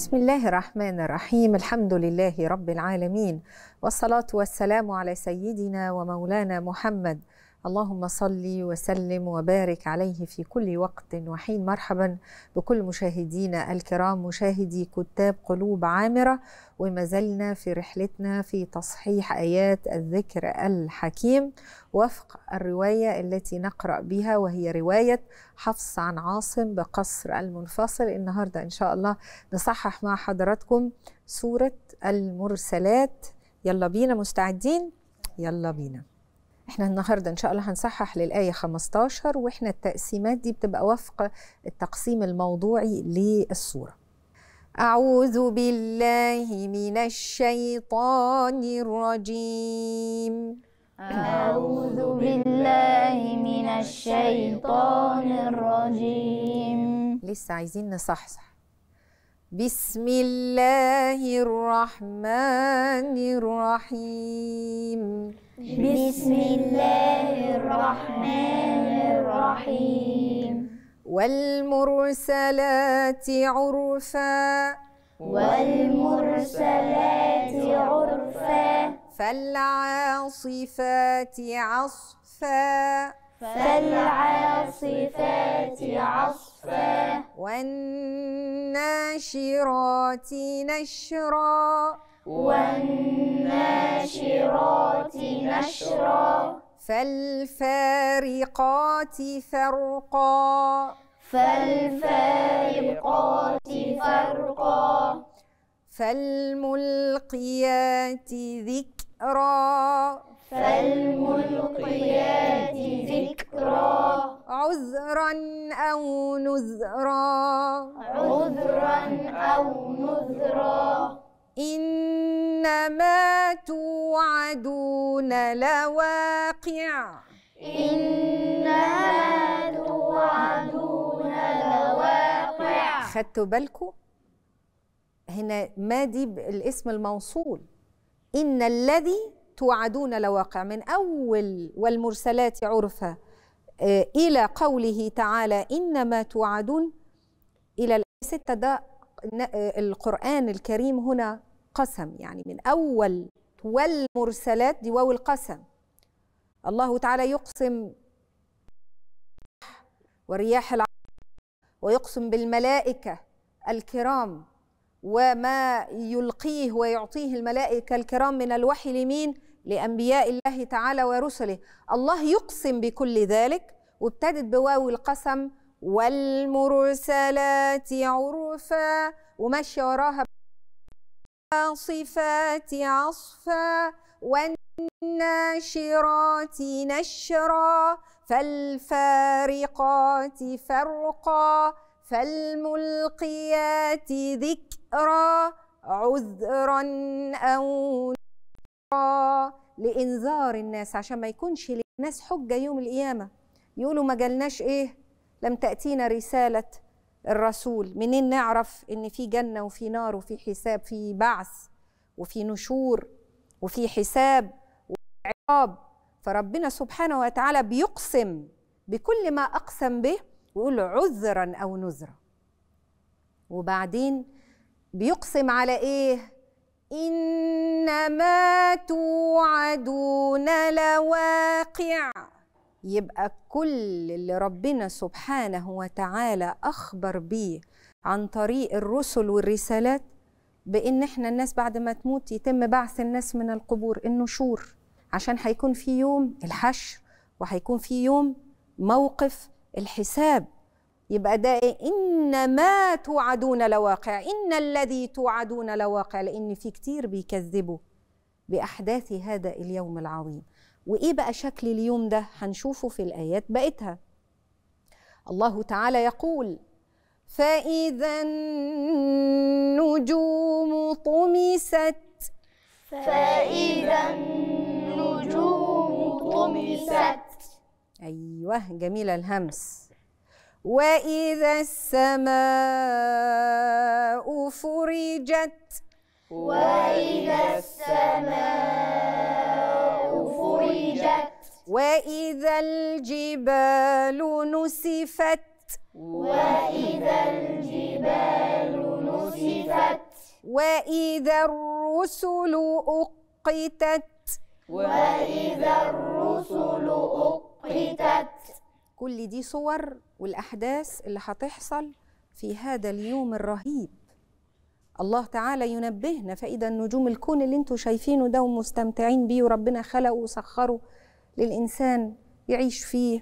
بسم الله الرحمن الرحيم الحمد لله رب العالمين والصلاه والسلام على سيدنا ومولانا محمد اللهم صل وسلم وبارك عليه في كل وقت وحين مرحبا بكل مشاهدينا الكرام مشاهدي كتاب قلوب عامره وما زلنا في رحلتنا في تصحيح ايات الذكر الحكيم وفق الروايه التي نقرا بها وهي روايه حفص عن عاصم بقصر المنفصل النهارده ان شاء الله نصحح مع حضراتكم سوره المرسلات يلا بينا مستعدين يلا بينا احنا النهارده ان شاء الله هنصحح للايه 15 واحنا التقسيمات دي بتبقى وفق التقسيم الموضوعي للصوره اعوذ بالله من الشيطان الرجيم أعوذ بالله من الشيطان الرجيم لسه عايزين نصحصح بسم الله الرحمن الرحيم بسم الله الرحمن الرحيم والمرسلات عرفا والمرسلات عرفا فالعاصفات عصفا فالعاصفات عصفا والناشرات نشرا والناشرات نشرا فالفارقات فرقا فالفارقات فرقا فالملقيات ذكرا فالملقيات ذكرا عذرا أو نذرا عذرا أو نذرا إنما توعدون لواقع إنما توعدون لواقع خدتوا بالكم هنا ما دي الاسم الموصول إن الذي توعدون لواقع من أول والمرسلات عرفا آه، إلى قوله تعالى إنما توعدون إلى الستة ده القرآن الكريم هنا قسم يعني من أول والمرسلات دي واو القسم الله تعالى يقسم ورياح ويقسم بالملائكة الكرام وما يلقيه ويعطيه الملائكة الكرام من الوحي لمين؟ لأنبياء الله تعالى ورسله الله يقسم بكل ذلك وابتدت بواو القسم والمرسلات عرفا ومشي وراها صفات عصفا والناشرات نشرا فالفارقات فرقا فالملقيات ذكرا عذرا أو نذرا لإنذار الناس عشان ما يكونش للناس حجة يوم القيامة يقولوا ما جالناش إيه لم تأتينا رسالة الرسول منين نعرف ان في جنة وفي نار وفي حساب في بعث وفي نشور وفي حساب وفي عقاب فربنا سبحانه وتعالى بيقسم بكل ما أقسم به ويقول عذرا أو نذرا وبعدين بيقسم على إيه إنما توعدون لواقع يبقى كل اللي ربنا سبحانه وتعالى أخبر بيه عن طريق الرسل والرسالات بإن إحنا الناس بعد ما تموت يتم بعث الناس من القبور النشور عشان هيكون في يوم الحشر وهيكون في يوم موقف الحساب يبقى ده إن ما توعدون لواقع إن الذي توعدون لواقع لأن في كتير بيكذبوا بأحداث هذا اليوم العظيم وايه بقى شكل اليوم ده هنشوفه في الايات بقتها الله تعالى يقول فاذا النجوم طمست فاذا النجوم طمست ايوه جميله الهمس واذا السماء فرجت واذا السماء وإذا الجبال نسفت وإذا الجبال نسفت وإذا الرسل أقتت وإذا الرسل أقتت كل دي صور والأحداث اللي هتحصل في هذا اليوم الرهيب الله تعالى ينبهنا فإذا النجوم الكون اللي انتوا شايفينه ده ومستمتعين بيه وربنا خلقه وسخره للإنسان يعيش فيه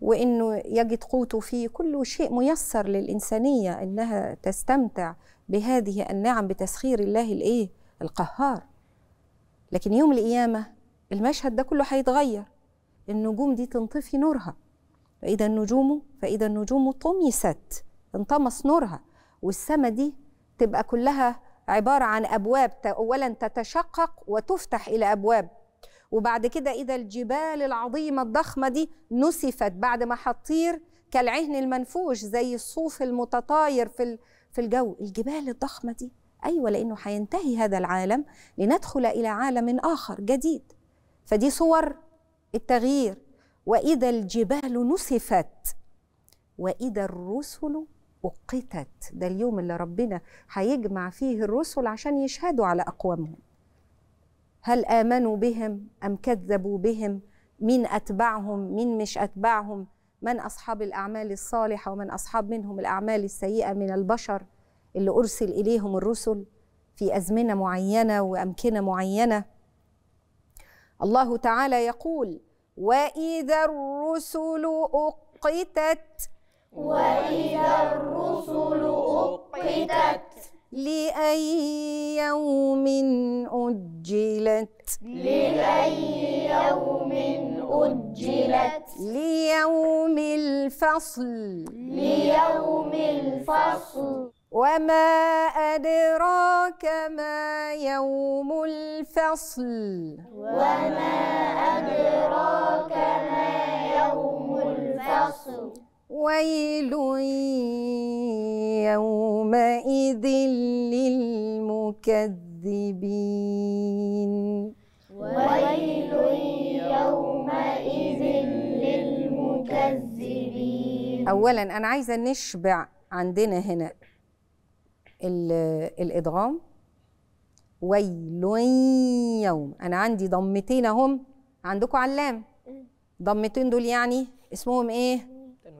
وإنه يجد قوته فيه كله شيء ميسر للإنسانية إنها تستمتع بهذه النعم بتسخير الله الإيه القهار لكن يوم القيامة المشهد ده كله هيتغير النجوم دي تنطفي نورها فإذا النجوم فإذا النجوم طمست انطمس نورها والسماء دي تبقى كلها عبارة عن أبواب أولا تتشقق وتفتح إلى أبواب وبعد كده إذا الجبال العظيمة الضخمة دي نسفت بعد ما هتطير كالعهن المنفوش زي الصوف المتطاير في في الجو الجبال الضخمة دي أيوة لأنه هينتهي هذا العالم لندخل إلى عالم آخر جديد فدي صور التغيير وإذا الجبال نسفت وإذا الرسل أقتت ده اليوم اللي ربنا هيجمع فيه الرسل عشان يشهدوا على أقوامهم هل آمنوا بهم أم كذبوا بهم مين أتبعهم مين مش أتبعهم من أصحاب الأعمال الصالحة ومن أصحاب منهم الأعمال السيئة من البشر اللي أرسل إليهم الرسل في أزمنة معينة وأمكنة معينة الله تعالى يقول وإذا الرسل أقتت وإذا الرسل أقتت لأي يوم أد أجلت لأي يوم أجلت ليوم الفصل ليوم الفصل وما أدراك ما يوم الفصل وما أدراك ما يوم الفصل ويل يومئذ للمكذب المكذبين ويل يومئذ للمكذبين اولا انا عايزه نشبع عندنا هنا الادغام ويل يوم انا عندي ضمتين اهم عندكم علام ضمتين دول يعني اسمهم ايه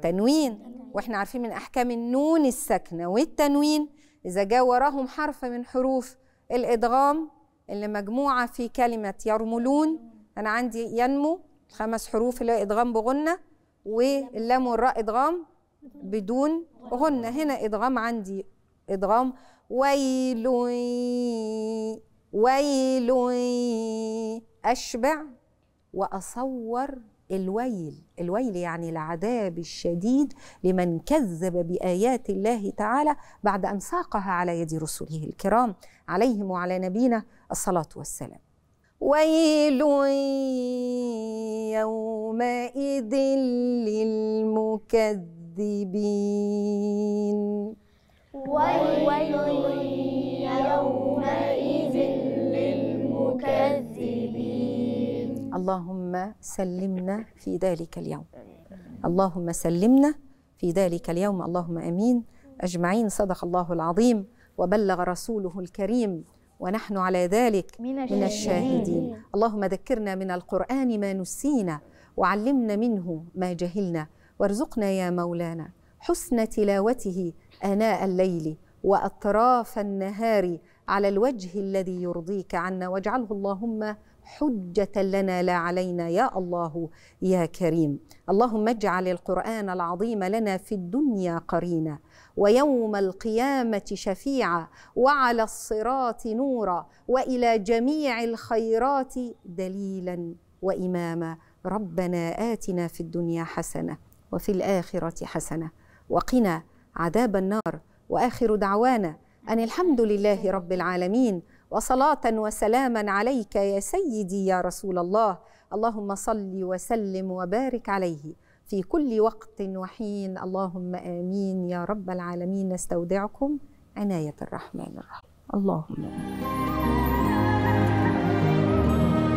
تنوين, تنوين. واحنا عارفين من احكام النون الساكنه والتنوين اذا جاء وراهم حرف من حروف الادغام اللي مجموعه في كلمه يرملون انا عندي ينمو خمس حروف اللي ادغام بغنه واللام والراء ادغام بدون غنه هنا ادغام عندي ادغام ويل ويل اشبع واصور الويل الويل يعني العذاب الشديد لمن كذب بآيات الله تعالى بعد أن ساقها على يد رسله الكرام عليهم وعلى نبينا الصلاة والسلام ويل يومئذ للمكذبين ويل اللهم سلمنا في ذلك اليوم اللهم سلمنا في ذلك اليوم اللهم امين اجمعين صدق الله العظيم وبلغ رسوله الكريم ونحن على ذلك من الشاهدين, من الشاهدين. اللهم ذكرنا من القران ما نسينا وعلمنا منه ما جهلنا وارزقنا يا مولانا حسن تلاوته اناء الليل واطراف النهار على الوجه الذي يرضيك عنا واجعله اللهم حجة لنا لا علينا يا الله يا كريم اللهم اجعل القرآن العظيم لنا في الدنيا قرينا ويوم القيامة شفيعا وعلى الصراط نورا وإلى جميع الخيرات دليلا وإماما ربنا آتنا في الدنيا حسنة وفي الآخرة حسنة وقنا عذاب النار وآخر دعوانا أن الحمد لله رب العالمين وصلاه وسلاما عليك يا سيدي يا رسول الله اللهم صل وسلم وبارك عليه في كل وقت وحين اللهم امين يا رب العالمين نستودعكم عنايه الرحمن الرحيم اللهم امين